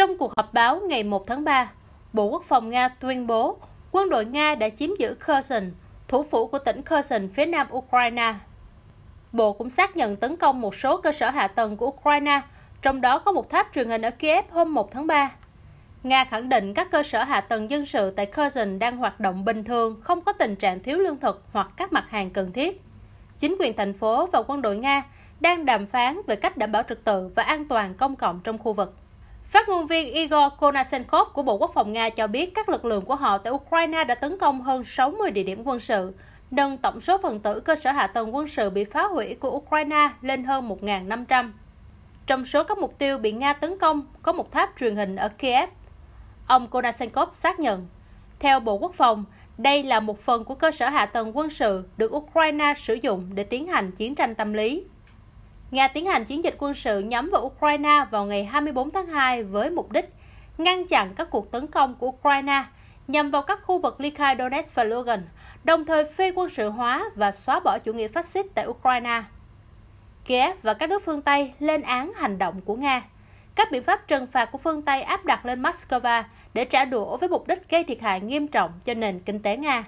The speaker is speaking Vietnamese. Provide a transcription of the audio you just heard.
Trong cuộc họp báo ngày 1 tháng 3, Bộ Quốc phòng Nga tuyên bố quân đội Nga đã chiếm giữ Kherson, thủ phủ của tỉnh Kherson phía nam Ukraine. Bộ cũng xác nhận tấn công một số cơ sở hạ tầng của Ukraine, trong đó có một tháp truyền hình ở Kiev hôm 1 tháng 3. Nga khẳng định các cơ sở hạ tầng dân sự tại Kherson đang hoạt động bình thường, không có tình trạng thiếu lương thực hoặc các mặt hàng cần thiết. Chính quyền thành phố và quân đội Nga đang đàm phán về cách đảm bảo trật tự và an toàn công cộng trong khu vực. Phát ngôn viên Igor Konashenkov của Bộ Quốc phòng Nga cho biết các lực lượng của họ tại Ukraine đã tấn công hơn 60 địa điểm quân sự, nâng tổng số phần tử cơ sở hạ tầng quân sự bị phá hủy của Ukraine lên hơn 1.500. Trong số các mục tiêu bị Nga tấn công có một tháp truyền hình ở Kiev. Ông Konashenkov xác nhận, theo Bộ Quốc phòng, đây là một phần của cơ sở hạ tầng quân sự được Ukraine sử dụng để tiến hành chiến tranh tâm lý. Nga tiến hành chiến dịch quân sự nhắm vào Ukraine vào ngày 24 tháng 2 với mục đích ngăn chặn các cuộc tấn công của Ukraine nhằm vào các khu vực ly khai Donetsk và Lugansk, đồng thời phi quân sự hóa và xóa bỏ chủ nghĩa phát xít tại Ukraine. Kiev và các nước phương Tây lên án hành động của Nga. Các biện pháp trừng phạt của phương Tây áp đặt lên Moscow để trả đũa với mục đích gây thiệt hại nghiêm trọng cho nền kinh tế Nga.